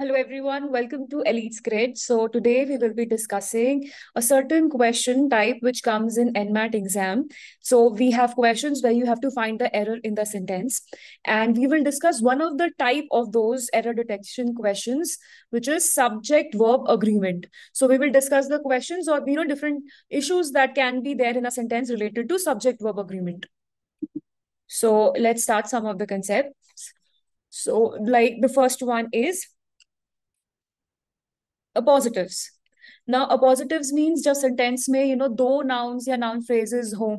Hello everyone, welcome to Elite's Grid. So today we will be discussing a certain question type which comes in NMAT exam. So we have questions where you have to find the error in the sentence and we will discuss one of the type of those error detection questions which is subject verb agreement. So we will discuss the questions or you know different issues that can be there in a sentence related to subject verb agreement. So let's start some of the concepts. So like the first one is appositives ना appositives means जब sentence में you you know know, दो nouns या noun phrases हो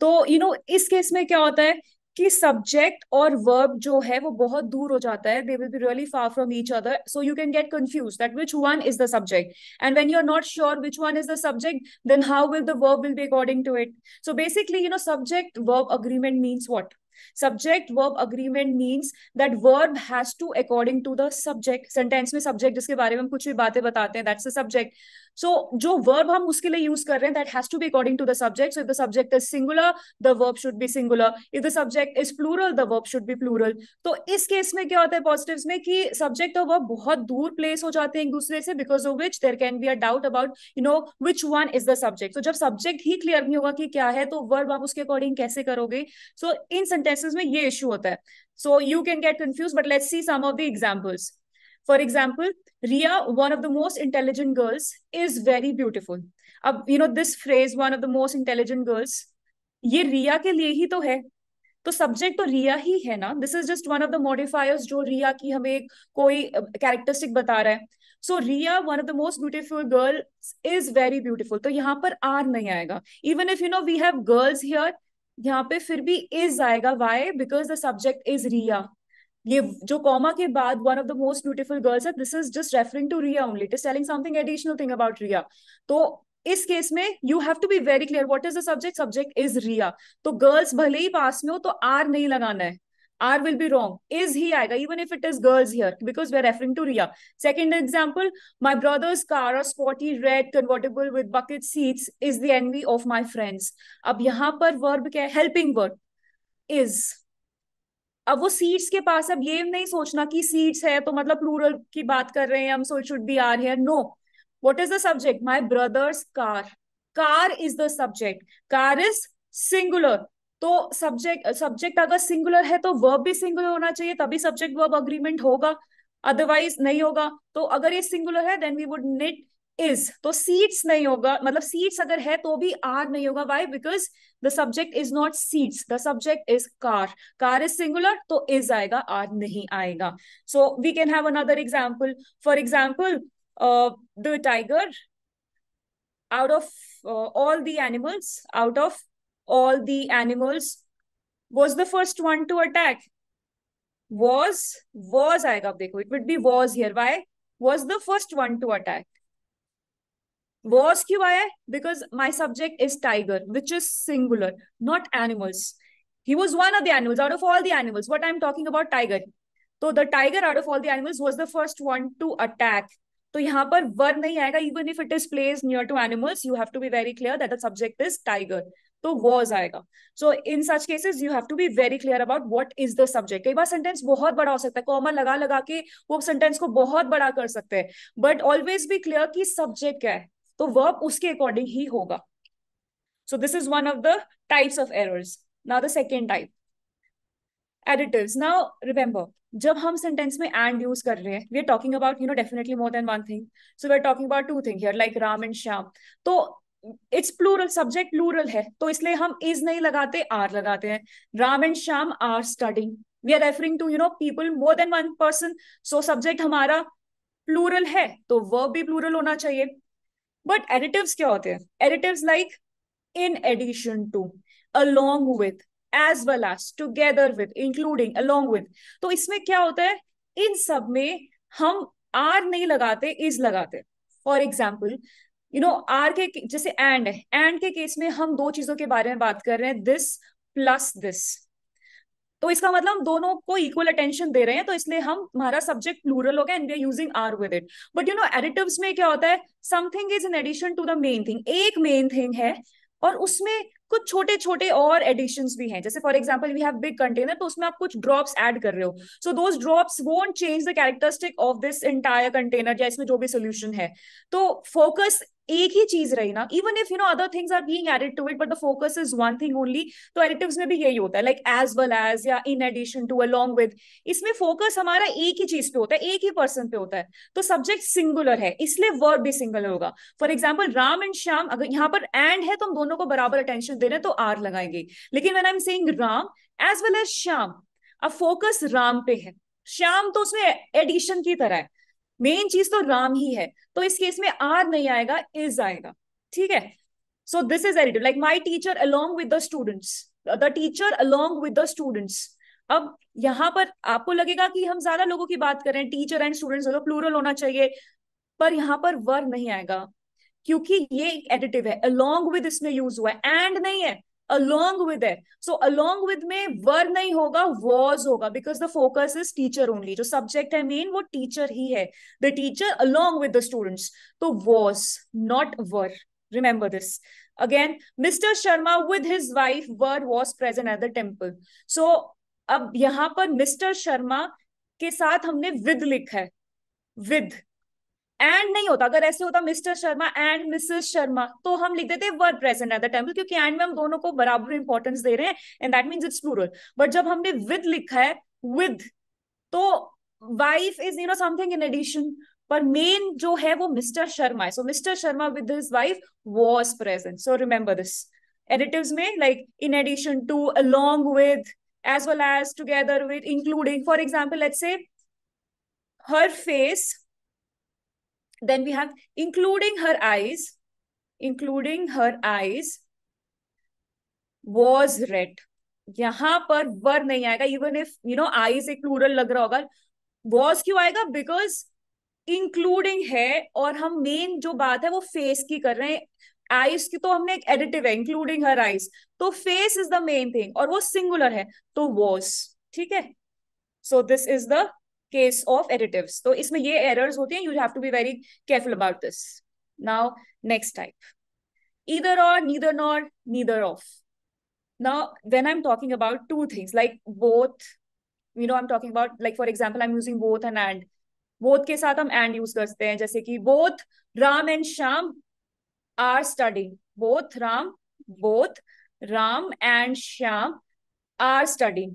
तो you you know know, इस case में क्या होता है कि सब्जेक्ट और वर्ब जो है वो बहुत दूर हो जाता है they will be really far from each other so you can get confuse that which one is the subject and when you are not sure which one is the subject then how will the verb will be according to it so basically you know subject verb agreement means what subject verb agreement means that verb has to according to the subject sentence में subject जिसके बारे में हम कुछ भी बातें बताते हैं दैट्स द सब्जेक्ट सो जो वर्ब हम उसके लिए यूज कर रहे हैं that has to be according to the subject so if the subject is singular the verb should be singular if the subject is plural the verb should be plural तो इस case में क्या होता है positives में कि subject और verb बहुत दूर प्लेस हो जाते हैं एक दूसरे से because of which there can be a doubt about you know which one is the subject तो जब सब्जेक्ट ही क्लियर नहीं होगा कि क्या है तो वर्ब आप उसके अकॉर्डिंग कैसे करोगे सो इन सेंटेंसेस में ये इश्यू होता है so you can get confuse but let's see some of the examples For example, Ria, one of the most intelligent girls, is very beautiful. अब you know this phrase one of the most intelligent girls ये रिया के लिए ही तो है तो subject तो रिया ही है ना this is just one of the modifiers जो रिया की हमें कोई कैरेक्टरिस्टिक बता रहा है so Ria one of the most beautiful girl is very beautiful तो यहाँ पर आर नहीं आएगा even if you know we have girls here यहाँ पे फिर भी इज आएगा why because the subject is Ria ये जो कॉमा के बाद one of the most beautiful girls है this is just referring to Ria only it is telling something additional thing about Ria तो इस केस में you have to be very clear what is the subject subject is Ria तो girls भले ही पास में हो तो are नहीं लगाना है are will be wrong is ही आएगा even if it is girls here because we are referring to Ria second example my brother's car are spotty red convertible with bucket seats is the envy of my friends अब यहां पर verb क्या है helping verb is अब वो seats के पास अब ये नहीं सोचना कि सीट्स है तो मतलब प्लूरल की बात कर रहे हैं हम so should be are here no what is the subject my brother's car car is the subject car is singular तो सब्जेक्ट सब्जेक्ट अगर सिंगुलर है तो वर्ब भी सिंगुलर होना चाहिए तभी सब्जेक्ट वर्ब अग्रीमेंट होगा अदरवाइज नहीं होगा तो अगर ये सिंगुलर है then we would need is तो सीट्स नहीं होगा मतलब सीट्स अगर है तो भी आर नहीं होगा why because the subject is not seats the subject is car car is singular तो इज आएगा आर नहीं आएगा so we can have another example for example the tiger out of all the animals out of all the animals was the first one to attack was was आएगा आप देखो it would be was here why was the first one to attack was क्यों आया because my subject is tiger which is singular not animals he he was one of the animals out of all the animals what i'm talking about tiger तो the tiger out of all the animals was the first one to attack तो यहाँ पर verb नहीं आएगा even if it is place near to animals you have to be very clear that the subject is tiger तो was आएगा so in such cases you have to be very clear about what is the subject कई बार sentence बहुत बड़ा हो सकता है common लगा लगा के वो सेंटेंस को बहुत बड़ा कर सकते हैं बट ऑलवेज बी क्लियर की सब्जेक्ट क्या है तो वर्ब उसके अकॉर्डिंग ही होगा so this is one of the types of errors now the second type additives now remember जब हम सेंटेंस में एंड यूज कर रहे हैं we are talking about you know definitely more than one thing so we are talking about two thing like Ram and Shyam तो it's plural subject plural है तो इसलिए हम इज नहीं लगाते आर लगाते हैं Ram and Shyam are studying we are referring to you know people more than one person so subject हमारा प्लूरल है तो वर्ब भी प्लूरल होना चाहिए बट एडिटिव क्या होते हैं additive like in addition to along with as well as together with including along with तो इसमें क्या होता है इन सब में हम आर नहीं लगाते इज लगाते for example you know are के जैसे एंड है एंड के केस में हम दो चीजों के बारे में बात कर रहे हैं दिस प्लस दिस तो इसका मतलब हम दोनों को इक्वल अटेंशन दे रहे हैं तो इसलिए हम हमारा सब्जेक्ट प्लूरल हो गया and we are using are with it but you know additives में क्या होता है something is in addition to the main thing एक मेन थिंग है और उसमें कुछ छोटे छोटे और एडिशंस भी हैं जैसे for example we have big container तो उसमें आप कुछ ड्रॉप्स एड कर रहे हो so those drops won't change the characteristic of this entire container या इसमें जो भी सोल्यूशन है तो फोकस एक ही चीज रही ना even if you know other things are being added to it but the focus is one thing only तो एडिटिव्स में भी यही होता है लाइक एज वेल एज या in addition to along with इसमें फोकस हमारा एक ही चीज पे होता है एक ही पर्सन पे होता है तो सब्जेक्ट सिंगुलर है इसलिए वर्ब भी सिंगुलर होगा for example Ram and Shyam अगर यहाँ पर एंड है तो हम दोनों को बराबर अटेंशन दे रहे हैं तो आर लगाएंगे लेकिन when I am saying Ram as well as Shyam अब फोकस राम पे है श्याम तो उसमें एडिशन की तरह है मेन चीज तो राम ही है तो इस केस में आर नहीं आएगा इज आएगा ठीक है so this is additive like my teacher along with the students the teacher along with the students अब यहां पर आपको लगेगा कि हम ज्यादा लोगों की बात कर रहे हैं टीचर एंड स्टूडेंट्स प्लूरल होना चाहिए पर यहां पर वर नहीं आएगा क्योंकि ये एडिटिव है अलोंग विद इसमें यूज हुआ है एंड नहीं है अलोंग विद है सो अलोंग विद में वर नहीं होगा वॉज होगा because the focus is teacher only जो सब्जेक्ट है मेन वो टीचर ही है the teacher along with the students तो was not were remember this again mister Sharma with his wife were was present at the temple so अब यहां पर mister Sharma के साथ हमने विद लिखा है विद एंड नहीं होता अगर ऐसे होता mister Sharma and missus Sharma तो हम लिख देते were present at the temple क्योंकि एंड में हम दोनों को बराबर इंपॉर्टेंस दे रहे हैं and that means it's plural but जब हमने विद लिखा है विद तो wife is you know something in addition पर मेन जो है वो मिस्टर शर्मा है so mister Sharma with his wife was present so remember this additives में like in addition to along with as well as together with including for example let's say her face Then we have including her eyes, including her eyes was red. यहाँ पर were नहीं आएगा even if you know eyes एक plural लग रहा होगा was क्यों आएगा बिकॉज इंक्लूडिंग है और हम मेन जो बात है वो फेस की कर रहे हैं आईज की तो हमने एक एडिटिव है इंक्लूडिंग हर आईज तो face is the main thing और वो सिंगुलर है तो वॉज ठीक है so this is the case of additives. So इसमें ये errors होते हैं. You have to be very careful about this. Now next type. Either or, neither nor, neither of. Now when I'm talking about two things like both, you know I'm talking about like for example I'm using both and and. Both के साथ हम and use करते हैं जैसे कि both Ram and Shyam are studying both Ram both Ram and Shyam are studying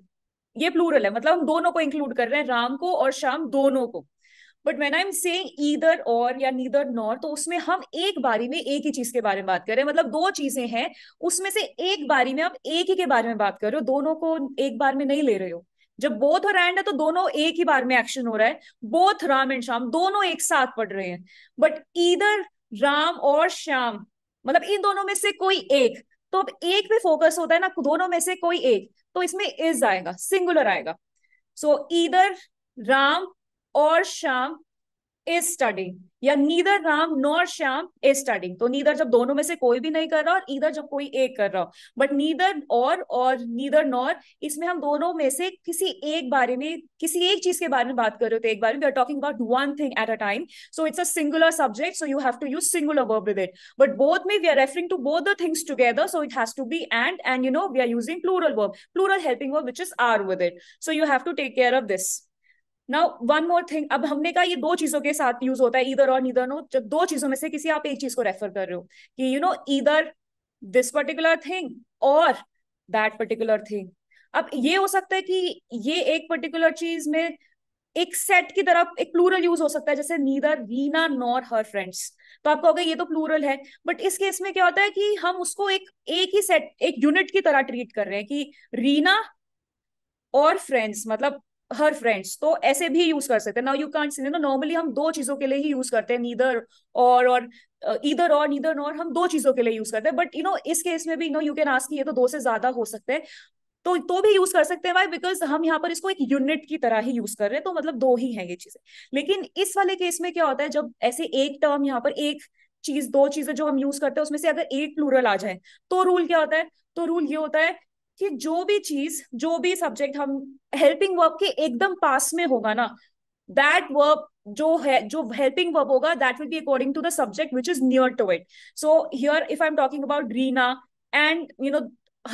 ये plural है मतलब हम दोनों को इंक्लूड कर रहे हैं राम को और श्याम दोनों को but when I am saying either or या नीदर नॉर तो उसमें हम एक बारी में एक ही चीज के बारे में बात कर रहे हैं मतलब दो चीजें हैं उसमें से एक बारी में आप एक ही के बारे में बात कर रहे हो दोनों को एक बार में नहीं ले रहे हो जब बोथ और एंड है तो दोनों एक ही बार में एक्शन हो रहा है बोथ राम एंड श्याम दोनों एक साथ पढ़ रहे हैं but either Ram or Shyam मतलब इन दोनों में से कोई एक तो अब एक पे फोकस होता है ना दोनों में से कोई एक तो इसमें इज आएगा सिंगुलर आएगा सो either Ram or Shyam is studying या neither Ram nor Shyam is studying तो नीदर जब दोनों में से कोई भी नहीं कर रहा और इधर जब कोई एक कर रहा बट नीदर और और नीदर नॉर इसमें हम दोनों में से किसी एक बारे में किसी एक चीज के बारे में बात कर रहे होते एक बारे में we are talking about one thing at a time so it's a singular subject so you have to use singular verb with it but both में we are referring to both the things together so it has to be and and you know we are using plural verb plural helping verb which is are with it so you have to take care of this now one more thing अब हमने कहा ये दो चीजों के साथ use होता है इधर और नीदर नो जब दो चीजों में से किसी आप एक चीज को रेफर कर रहे हो कि you know either this particular thing or that particular thing अब ये हो सकता है कि ये एक पर्टिकुलर चीज में एक सेट की तरफ एक प्लूरल यूज हो सकता है जैसे neither Veena nor her friends तो आप कहोगे ये तो प्लूरल है बट इस केस में क्या होता है कि हम उसको एक एक ही सेट एक यूनिट की तरह ट्रीट कर रहे हैं कि रीना और फ्रेंड्स मतलब हर फ्रेंड्स तो ऐसे भी यूज कर सकते हैं नाउ यू कांट सी ना नॉर्मली हम दो चीजों के लिए ही यूज करते हैं नीदर और और इधर और नीदर और हम दो चीजों के लिए यूज करते हैं बट यू नो इस केस में भी नो यू कैन आस्क ये तो दो से ज्यादा हो सकते हैं तो तो भी यूज कर सकते हैं भाई बिकॉज हम यहाँ पर इसको एक यूनिट की तरह ही यूज कर रहे हैं तो मतलब दो ही हैं ये चीजें लेकिन इस वाले केस में क्या होता है जब ऐसे एक टर्म यहाँ पर एक चीज दो चीजें जो हम यूज करते हैं उसमें से अगर एक प्लूरल आ जाए तो रूल क्या होता है तो रूल ये होता है कि जो भी चीज जो भी सब्जेक्ट हम हेल्पिंग वर्ब के एकदम पास में होगा ना दैट वर्ब जो है जो हेल्पिंग वर्ब होगा that will be according to the subject which is near to it so here if I am talking about Reena and you know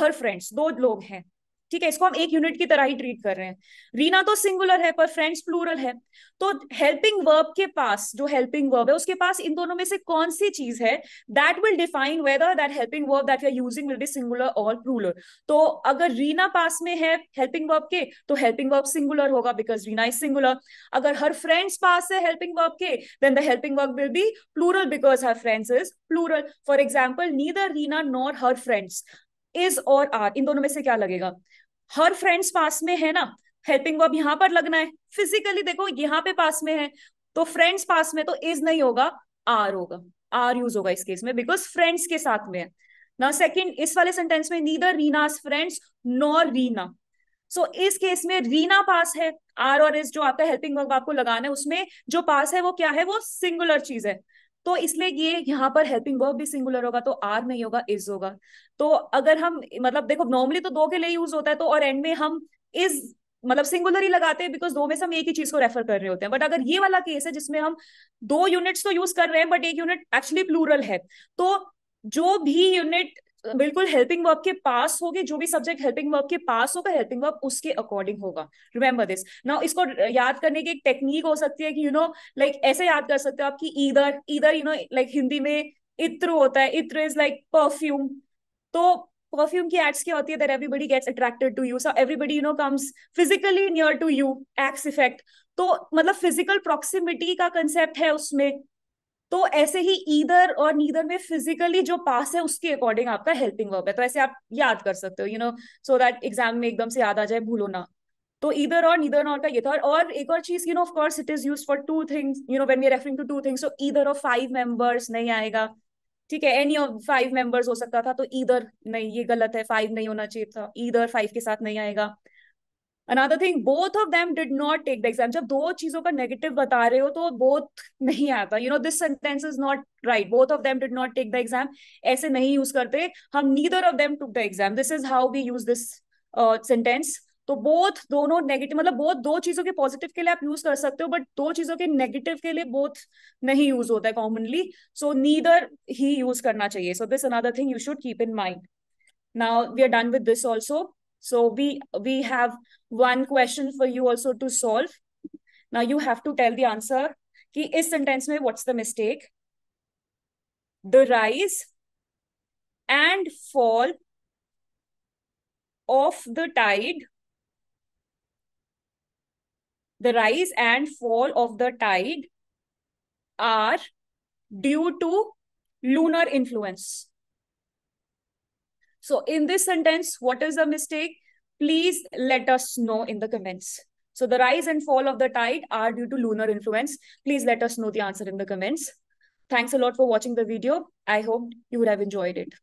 her friends दो लोग हैं ठीक है इसको हम एक यूनिट की तरह ही ट्रीट कर रहे हैं रीना तो सिंगुलर है पर फ्रेंड्स प्लूरल है तो हेल्पिंग वर्ब के पास जो हेल्पिंग वर्ब है उसके पास इन दोनों में से कौन सी चीज है that will define whether that helping verb that we are using will be singular or plural तो अगर रीना पास में है हेल्पिंग वर्ब के तो हेल्पिंग वर्ब सिंगुलर होगा बिकॉज रीना इज सिंगुलर अगर हर फ्रेंड्स पास है हेल्पिंग वर्ब के then the helping verb will be plural because her friends is plural for example neither Reena nor her friends is or are इन दोनों में से क्या लगेगा हर फ्रेंड्स पास में है ना हेल्पिंग वर्ब यहाँ पर लगना है फिजिकली देखो यहाँ पे पास में है तो फ्रेंड्स पास में तो इज नहीं होगा आर होगा आर यूज होगा इस केस में बिकॉज फ्रेंड्स के साथ में है ना सेकेंड इस वाले सेंटेंस में neither Reena's friends nor Reena so so, इस केस में रीना पास है आर और इस जो आपका हेल्पिंग वर्ब आपको लगाना है उसमें जो पास है वो क्या है वो सिंगुलर चीज है तो इसलिए ये यहाँ पर हेल्पिंग वर्ब भी सिंगुलर होगा तो आर नहीं होगा इज होगा तो अगर हम मतलब देखो नॉर्मली तो दो के लिए यूज होता है तो और एंड में हम इज मतलब सिंगुलर ही लगाते हैं बिकॉज दो में से हम एक ही चीज को रेफर कर रहे होते हैं बट अगर ये वाला केस है जिसमें हम दो यूनिट्स तो यूज कर रहे हैं बट एक यूनिट एक्चुअली प्लूरल है तो जो भी यूनिट बिल्कुल हेल्पिंग वर्ब के पास होगे जो भी सब्जेक्ट हेल्पिंग वर्ब के पास होगा हेल्पिंग वर्ब उसके अकॉर्डिंग होगा रिमेंबर दिस नाउ इसको याद करने की एक टेक्निक हो सकती है कि यू नो लाइक ऐसे याद कर सकते हो आपकी either either you know like Hindi में इत्र होता है इत्र इज लाइक परफ्यूम तो परफ्यूम की एड्स क्या होती है that everybody gets attracted to you so everybody you know comes physically near to you Axe effect तो मतलब फिजिकल प्रॉक्सिमिटी का कंसेप्ट है उसमें तो ऐसे ही ईदर और नीदर में फिजिकली जो पास है उसके अकॉर्डिंग आपका हेल्पिंग वर्ब है तो ऐसे आप याद कर सकते हो you know so that exam में एकदम से याद आ जाए भूलो ना तो इधर और नीदर नॉर का ये था और एक और चीज you know of course it is use for two things you know when we referring to two things so either of five members नहीं आएगा ठीक है एनी ऑफ फाइव मेंबर्स हो सकता था तो ईदर नहीं ये गलत है फाइव नहीं होना चाहिए था ईदर फाइव के साथ नहीं आएगा another thing both of them did not take the exam जब दो चीजों का नेगेटिव बता रहे हो तो बोथ नहीं आता you know this sentence is not right both of them did not take the exam ऐसे नहीं यूज करते हम neither of them took the exam this is how we use this sentence तो बोथ दोनों negative मतलब both दो चीजों के पॉजिटिव के लिए आप यूज कर सकते हो बट दो चीजों के नेगेटिव के लिए बोथ नहीं यूज होता है कॉमनली सो नीदर ही यूज करना चाहिए so this another thing you should keep in mind now we are done with this also So we we have one question for you also to solve. Now you have to tell the answer. कि is sentence में what's The mistake? The rise and fall of the tide. the rise and fall of the tide are due to lunar influence so in this sentence, what is the mistake? Please let us know in the comments. So the rise and fall of the tide are due to lunar influence. Please let us know the answer in the comments. Thanks a lot for watching the video. I hope you would have enjoyed it.